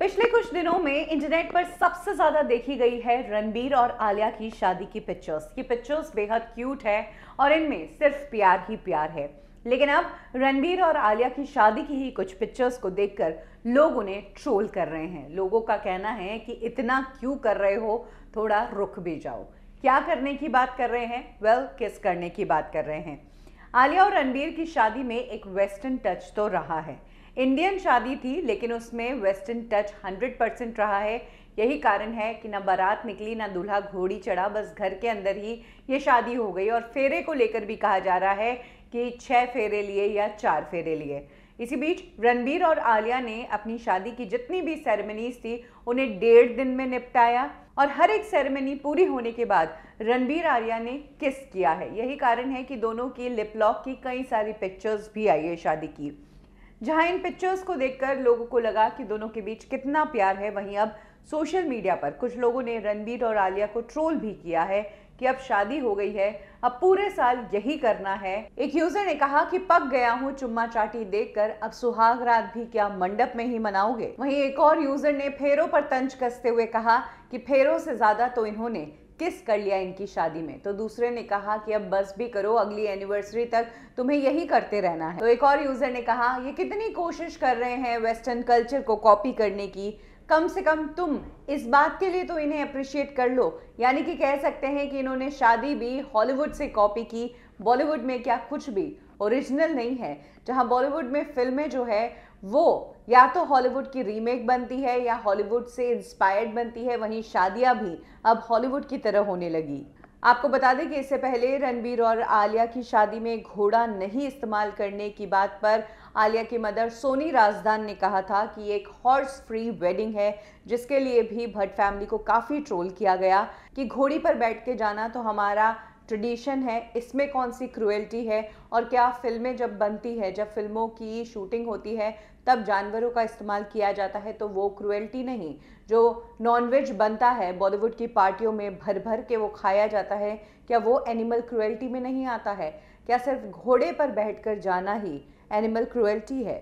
पिछले कुछ दिनों में इंटरनेट पर सबसे ज्यादा देखी गई है रणबीर और आलिया की शादी की पिक्चर्स ये पिक्चर्स बेहद क्यूट है और इनमें सिर्फ प्यार ही प्यार है लेकिन अब रणबीर और आलिया की शादी की ही कुछ पिक्चर्स को देखकर लोग उन्हें ट्रोल कर रहे हैं लोगों का कहना है कि इतना क्यों कर रहे हो थोड़ा रुक भी जाओ क्या करने की बात कर रहे हैं वेल well, किस करने की बात कर रहे हैं आलिया और रणबीर की शादी में एक वेस्टर्न टच तो रहा है इंडियन शादी थी लेकिन उसमें वेस्टर्न टच 100 परसेंट रहा है यही कारण है कि ना बारात निकली ना दूल्हा घोड़ी चढ़ा बस घर के अंदर ही ये शादी हो गई और फेरे को लेकर भी कहा जा रहा है कि छः फेरे लिए या चार फेरे लिए इसी बीच रणबीर और आलिया ने अपनी शादी की जितनी भी सेरेमनीज थी उन्हें डेढ़ दिन में निपटाया और हर एक सेरेमनी पूरी होने के बाद रणबीर आर्या ने किस किया है यही कारण है कि दोनों की लिपलॉक की कई सारी पिक्चर्स भी आई है शादी की जहां इन पिक्चर्स को देखकर लोगों को लगा कि दोनों के बीच कितना प्यार है वहीं अब सोशल मीडिया पर कुछ लोगों ने रणबीर और आलिया को ट्रोल भी किया है कि अब शादी हो गई है अब पूरे साल यही करना है एक यूजर ने कहा कि पक गया हूँ चुम्मा चाटी देखकर अब सुहाग रात भी क्या मंडप में ही मनाओगे वहीं एक और यूजर ने फेरों पर तंज कसते हुए कहा कि फेरों से ज्यादा तो इन्होंने किस कर लिया इनकी शादी में तो दूसरे ने कहा कि अब बस भी करो अगली एनिवर्सरी तक तुम्हें यही करते रहना है तो एक और यूजर ने कहा ये कितनी कोशिश कर रहे हैं वेस्टर्न कल्चर को कॉपी करने की कम से कम तुम इस बात के लिए तो इन्हें अप्रिशिएट कर लो यानी कि कह सकते हैं कि इन्होंने शादी भी हॉलीवुड से कॉपी की बॉलीवुड में क्या कुछ भी ओरिजिनल नहीं है जहाँ बॉलीवुड में फिल्में जो है वो या तो हॉलीवुड की रीमेक बनती है या हॉलीवुड से इंस्पायर्ड बनती है वहीं शादियाँ भी अब हॉलीवुड की तरह होने लगी आपको बता दें कि इससे पहले रणबीर और आलिया की शादी में घोड़ा नहीं इस्तेमाल करने की बात पर आलिया की मदर सोनी राजदान ने कहा था कि एक हॉर्स फ्री वेडिंग है जिसके लिए भी भट्ट फैमिली को काफ़ी ट्रोल किया गया कि घोड़ी पर बैठ के जाना तो हमारा ट्रेडिशन है इसमें कौन सी क्रुएल्टी है और क्या फिल्में जब बनती है जब फिल्मों की शूटिंग होती है तब जानवरों का इस्तेमाल किया जाता है तो वो क्रुएल्टी नहीं जो नॉनवेज बनता है बॉलीवुड की पार्टियों में भर भर के वो खाया जाता है क्या वो एनिमल क्रुएल्टी में नहीं आता है क्या सिर्फ घोड़े पर बैठकर जाना ही एनिमल क्रुएल्टी है